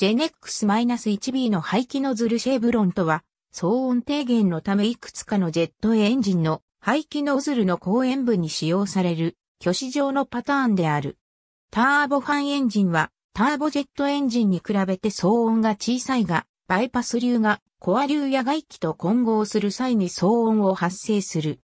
ジェネックス -1B の排気ノズルシェブロンとは、騒音低減のためいくつかのジェットエンジンの排気ノズルの後円部に使用される、挙手状のパターンである。ターボファンエンジンは、ターボジェットエンジンに比べて騒音が小さいが、バイパス流がコア流や外気と混合する際に騒音を発生する。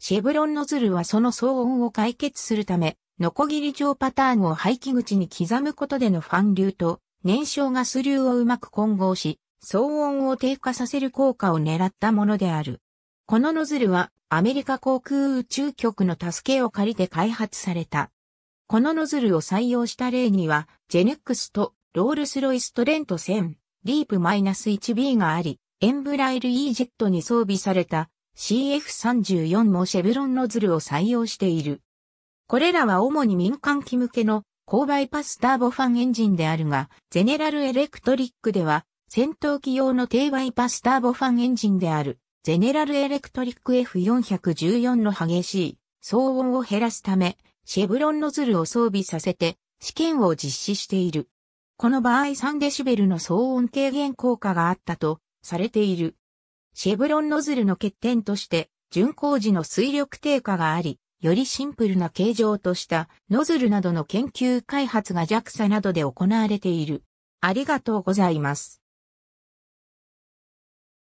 シェブロンノズルはその騒音を解決するため、ノコギリ状パターンを排気口に刻むことでのファン流と燃焼ガス流をうまく混合し、騒音を低下させる効果を狙ったものである。このノズルはアメリカ航空宇宙局の助けを借りて開発された。このノズルを採用した例には、ジェネックスとロールスロイストレント1000、リープ -1B があり、エンブライル E ジェットに装備された CF34 もシェブロンノズルを採用している。これらは主に民間機向けの勾配パスターボファンエンジンであるが、ゼネラルエレクトリックでは、戦闘機用の低倍パスターボファンエンジンである、ゼネラルエレクトリック F414 の激しい騒音を減らすため、シェブロンノズルを装備させて、試験を実施している。この場合3デシベルの騒音軽減効果があったとされている。シェブロンノズルの欠点として、巡航時の水力低下があり、よりシンプルな形状としたノズルなどの研究開発が JAXA などで行われている。ありがとうございます。